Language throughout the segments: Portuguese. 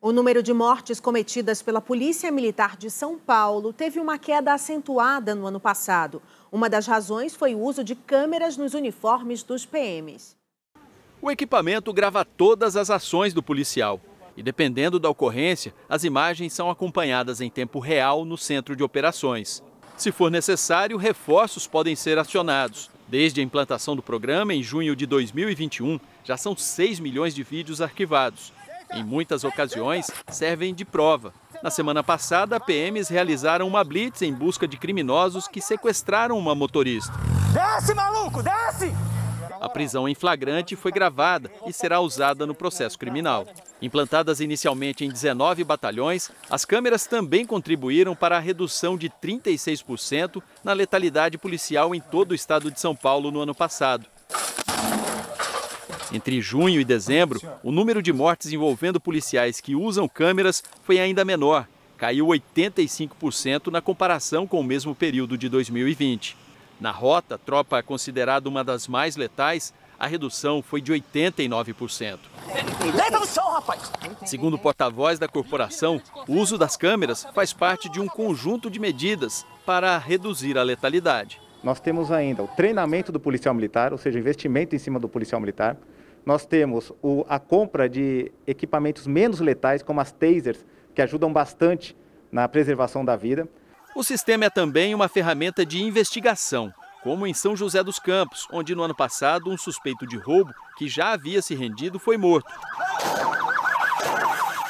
O número de mortes cometidas pela Polícia Militar de São Paulo teve uma queda acentuada no ano passado. Uma das razões foi o uso de câmeras nos uniformes dos PMs. O equipamento grava todas as ações do policial. E dependendo da ocorrência, as imagens são acompanhadas em tempo real no centro de operações. Se for necessário, reforços podem ser acionados. Desde a implantação do programa, em junho de 2021, já são 6 milhões de vídeos arquivados em muitas ocasiões, servem de prova. Na semana passada, PMs realizaram uma blitz em busca de criminosos que sequestraram uma motorista. Desce, maluco, desce! A prisão em flagrante foi gravada e será usada no processo criminal. Implantadas inicialmente em 19 batalhões, as câmeras também contribuíram para a redução de 36% na letalidade policial em todo o estado de São Paulo no ano passado. Entre junho e dezembro, o número de mortes envolvendo policiais que usam câmeras foi ainda menor, caiu 85% na comparação com o mesmo período de 2020. Na rota, tropa é considerada uma das mais letais, a redução foi de 89%. Segundo o porta-voz da corporação, o uso das câmeras faz parte de um conjunto de medidas para reduzir a letalidade. Nós temos ainda o treinamento do policial militar, ou seja, investimento em cima do policial militar. Nós temos o, a compra de equipamentos menos letais, como as tasers, que ajudam bastante na preservação da vida. O sistema é também uma ferramenta de investigação, como em São José dos Campos, onde no ano passado um suspeito de roubo que já havia se rendido foi morto.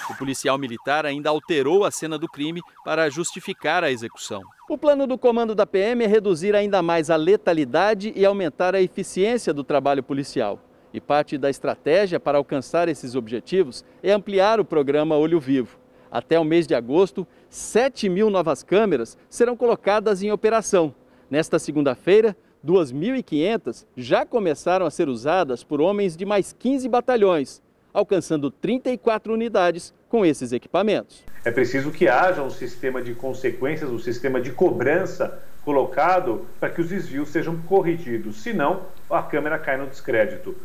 O policial militar ainda alterou a cena do crime para justificar a execução. O plano do comando da PM é reduzir ainda mais a letalidade e aumentar a eficiência do trabalho policial. E parte da estratégia para alcançar esses objetivos é ampliar o programa Olho Vivo. Até o mês de agosto, 7 mil novas câmeras serão colocadas em operação. Nesta segunda-feira, 2.500 já começaram a ser usadas por homens de mais 15 batalhões, alcançando 34 unidades com esses equipamentos. É preciso que haja um sistema de consequências, um sistema de cobrança colocado para que os desvios sejam corrigidos, senão a câmera cai no descrédito.